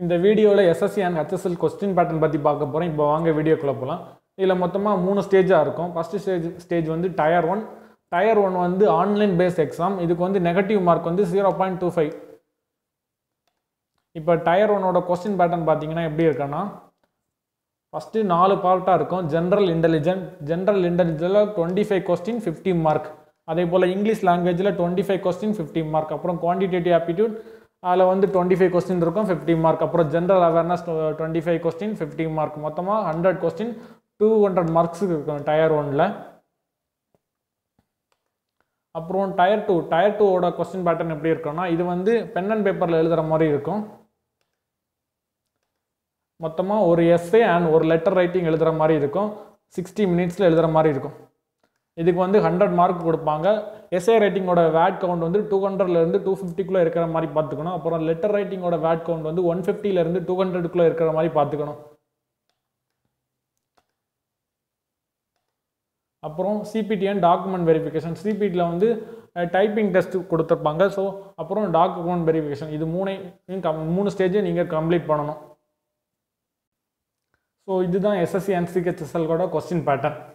இந்த வீடியோவில் SSC and HSL question pattern பற்றி பார்க்க போகிறோம் இப்போ வாங்க வீடியோக்குள்ளே போகலாம் இதில் மொத்தமாக மூணு ஸ்டேஜாக இருக்கும் ஃபஸ்ட்டு ஸ்டேஜ் ஸ்டேஜ் வந்து டயர் ஒன் டயர் ஒன் வந்து ஆன்லைன் பேஸ் எக்ஸாம் இதுக்கு வந்து நெகட்டிவ் மார்க் வந்து ஜீரோ பாயிண்ட் டூ ஃபைவ் இப்போ டயர் ஒன்னோட கொஸ்டின் பேட்டர்ன் பார்த்தீங்கன்னா எப்படி இருக்குன்னா ஃபஸ்ட்டு நாலு பார்ட்டாக இருக்கும் ஜென்ரல் இன்டெலிஜென்ட் ஜென்ரல் இன்டெலிஜென்ட்டில் twenty five question fifty mark அதே போல் இங்கிலீஷ் லாங்குவேஜில் twenty five question fifty mark அப்புறம் குவான்டிடேட்டிவ் ஆப்டிடியூட் அதில் வந்து டுவெண்ட்டி ஃபைவ் கொஸ்டின் இருக்கும் ஃபிஃப்டி மார்க் அப்புறம் general awareness twenty five question fifty mark மொத்தமாக ஹண்ட்ரட் கொஸ்டின் டூ ஹண்ட்ரட் மார்க்ஸுக்கு இருக்கும் டயர் ஒனில் அப்புறம் டயர் டூ டயர் டூவோட கொஸ்டின் பேட்டர்ன் எப்படி இருக்குன்னா இது வந்து பென் அண்ட் பேப்பரில் எழுதுகிற மாதிரி இருக்கும் மொத்தமாக ஒரு எஸ்ஏ அண்ட் ஒரு லெட்டர் ரைட்டிங் எழுதுகிற மாதிரி இருக்கும் சிக்ஸ்டி மினிட்ஸில் எழுதுகிற மாதிரி இருக்கும் இதுக்கு வந்து ஹண்ட்ரட் மார்க் கொடுப்பாங்க எஸ்ஏ ரைட்டிங்கோட வேட் கவுண்ட் வந்து டூ ஹண்ட்ரட்லேருந்து டூ ஃபிஃப்டிக்குள்ளே இருக்கிற மாதிரி பார்த்துக்கணும் அப்புறம் லெட்டர் ரைட்டிங்கோட வேட் கவுண்ட் வந்து ஒன் ஃபிஃப்டிலேருந்து டூ ஹண்ட்ரடுக்குள்ளே இருக்கிற மாதிரி பார்த்துக்கணும் அப்புறம் சிபிடி அண்ட் டாக்குமெண்ட் வெரிஃபிகேஷன் சிபிடியில் வந்து டைப்பிங் டெஸ்ட் கொடுத்துருப்பாங்க ஸோ அப்புறம் டாக்குமெண்ட் வெரிஃபிகேஷன் இது மூணையும் கம் மூணு ஸ்டேஜையும் நீங்கள் கம்ப்ளீட் பண்ணணும் ஸோ இதுதான் எஸ்எஸ்சி அண்ட் சிஹெச்எஸ்எல்கோட கொஸ்டின் பேட்டர்ன்